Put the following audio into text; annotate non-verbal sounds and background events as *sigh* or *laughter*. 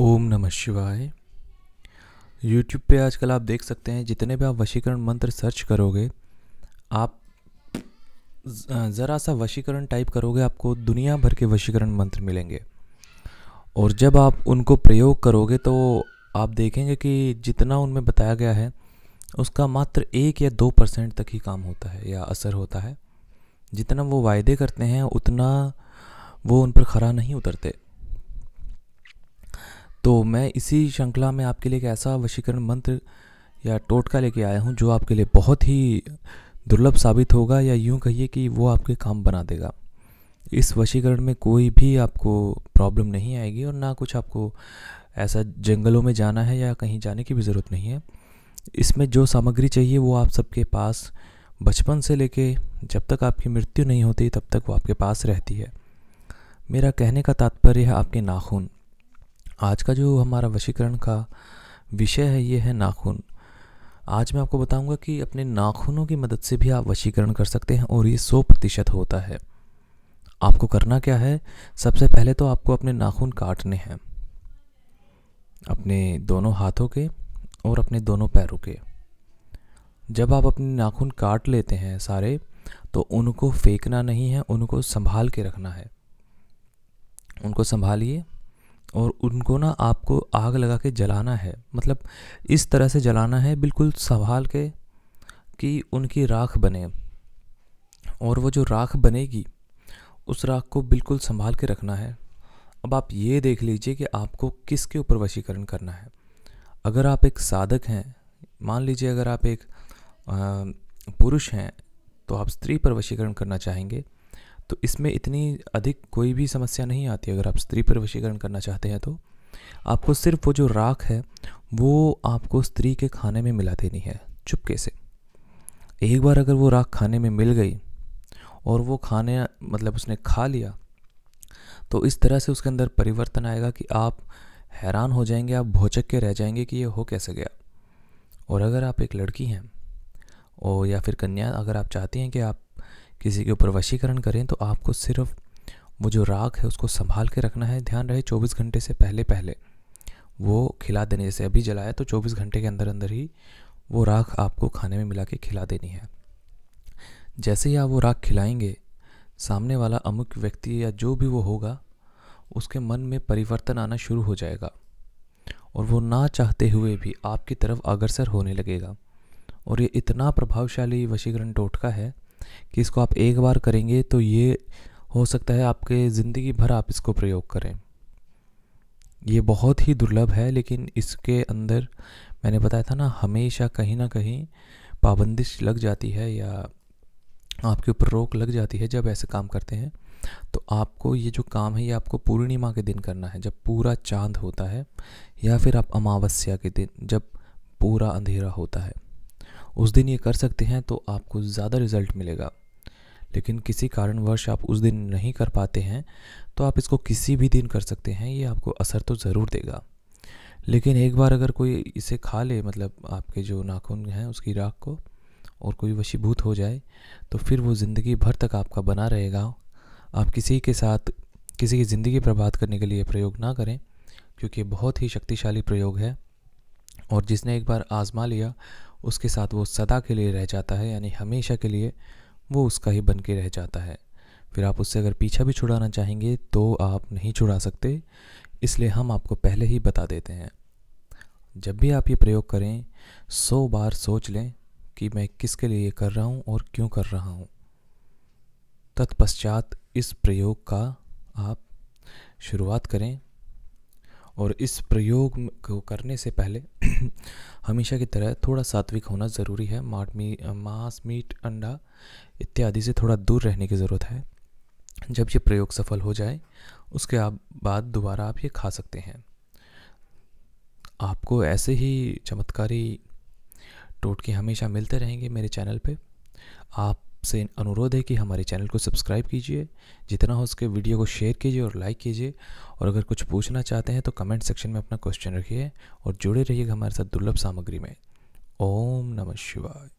ओम नमः शिवाय यूट्यूब पे आजकल आप देख सकते हैं जितने भी आप वशीकरण मंत्र सर्च करोगे आप ज़रा सा वशीकरण टाइप करोगे आपको दुनिया भर के वशीकरण मंत्र मिलेंगे और जब आप उनको प्रयोग करोगे तो आप देखेंगे कि जितना उनमें बताया गया है उसका मात्र एक या दो परसेंट तक ही काम होता है या असर होता है जितना वो वायदे करते हैं उतना वो उन पर खरा नहीं उतरते तो मैं इसी श्रृंखला में आपके लिए एक ऐसा वशीकरण मंत्र या टोटका लेके आया हूँ जो आपके लिए बहुत ही दुर्लभ साबित होगा या यूँ कहिए कि वो आपके काम बना देगा इस वशीकरण में कोई भी आपको प्रॉब्लम नहीं आएगी और ना कुछ आपको ऐसा जंगलों में जाना है या कहीं जाने की भी ज़रूरत नहीं है इसमें जो सामग्री चाहिए वो आप सबके पास बचपन से लेके जब तक आपकी मृत्यु नहीं होती तब तक वो आपके पास रहती है मेरा कहने का तात्पर्य है आपके नाखून आज का जो हमारा वशीकरण का विषय है ये है नाखून आज मैं आपको बताऊंगा कि अपने नाखूनों की मदद से भी आप वशीकरण कर सकते हैं और ये सौ प्रतिशत होता है आपको करना क्या है सबसे पहले तो आपको अपने नाखून काटने हैं अपने दोनों हाथों के और अपने दोनों पैरों के जब आप अपने नाखून काट लेते हैं सारे तो उनको फेंकना नहीं है उनको संभाल के रखना है उनको संभालिए और उनको ना आपको आग लगा के जलाना है मतलब इस तरह से जलाना है बिल्कुल संभाल के कि उनकी राख बने और वो जो राख बनेगी उस राख को बिल्कुल संभाल के रखना है अब आप ये देख लीजिए कि आपको किसके ऊपर वशीकरण करना है अगर आप एक साधक हैं मान लीजिए अगर आप एक पुरुष हैं तो आप स्त्री पर वशीकरण करना चाहेंगे तो इसमें इतनी अधिक कोई भी समस्या नहीं आती अगर आप स्त्री पर वशीकरण करना चाहते हैं तो आपको सिर्फ वो जो राख है वो आपको स्त्री के खाने में मिला देनी है चुपके से एक बार अगर वो राख खाने में मिल गई और वो खाने मतलब उसने खा लिया तो इस तरह से उसके अंदर परिवर्तन आएगा कि आप हैरान हो जाएंगे आप भोचक के रह जाएंगे कि ये हो कैसे गया और अगर आप एक लड़की हैं और या फिर कन्या अगर आप चाहती हैं कि आप किसी के ऊपर वशीकरण करें तो आपको सिर्फ वो जो राख है उसको संभाल के रखना है ध्यान रहे 24 घंटे से पहले पहले वो खिला देने जैसे अभी जलाया तो 24 घंटे के अंदर अंदर ही वो राख आपको खाने में मिला के खिला देनी है जैसे ही आप वो राख खिलाएंगे सामने वाला अमुक व्यक्ति या जो भी वो होगा उसके मन में परिवर्तन आना शुरू हो जाएगा और वो ना चाहते हुए भी आपकी तरफ अग्रसर होने लगेगा और ये इतना प्रभावशाली वशीकरण टोटका है कि इसको आप एक बार करेंगे तो ये हो सकता है आपके ज़िंदगी भर आप इसको प्रयोग करें ये बहुत ही दुर्लभ है लेकिन इसके अंदर मैंने बताया था ना हमेशा कहीं ना कहीं पाबंदिश लग जाती है या आपके ऊपर रोक लग जाती है जब ऐसे काम करते हैं तो आपको ये जो काम है ये आपको पूर्णिमा के दिन करना है जब पूरा चांद होता है या फिर आप अमावस्या के दिन जब पूरा अंधेरा होता है उस दिन ये कर सकते हैं तो आपको ज़्यादा रिजल्ट मिलेगा लेकिन किसी कारणवश आप उस दिन नहीं कर पाते हैं तो आप इसको किसी भी दिन कर सकते हैं ये आपको असर तो ज़रूर देगा लेकिन एक बार अगर कोई इसे खा ले मतलब आपके जो नाखून हैं उसकी राख को और कोई वशीभूत हो जाए तो फिर वो ज़िंदगी भर तक आपका बना रहेगा आप किसी के साथ किसी की ज़िंदगी बर्बाद करने के लिए प्रयोग ना करें क्योंकि बहुत ही शक्तिशाली प्रयोग है और जिसने एक बार आज़मा लिया उसके साथ वो सदा के लिए रह जाता है यानी हमेशा के लिए वो उसका ही बन के रह जाता है फिर आप उससे अगर पीछा भी छुड़ाना चाहेंगे तो आप नहीं छुड़ा सकते इसलिए हम आपको पहले ही बता देते हैं जब भी आप ये प्रयोग करें सौ बार सोच लें कि मैं किसके लिए कर रहा हूँ और क्यों कर रहा हूँ तत्पश्चात इस प्रयोग का आप शुरुआत करें और इस प्रयोग को करने से पहले *clears throat* हमेशा की तरह थोड़ा सात्विक होना ज़रूरी है माट मी मांस मीट अंडा इत्यादि से थोड़ा दूर रहने की ज़रूरत है जब ये प्रयोग सफल हो जाए उसके आप बाद दोबारा आप ये खा सकते हैं आपको ऐसे ही चमत्कारी टोटके हमेशा मिलते रहेंगे मेरे चैनल पे आप आपसे अनुरोध है कि हमारे चैनल को सब्सक्राइब कीजिए जितना हो सके वीडियो को शेयर कीजिए और लाइक कीजिए और अगर कुछ पूछना चाहते हैं तो कमेंट सेक्शन में अपना क्वेश्चन रखिए और जुड़े रहिएगा हमारे साथ दुर्लभ सामग्री में ओम नमः शिवाय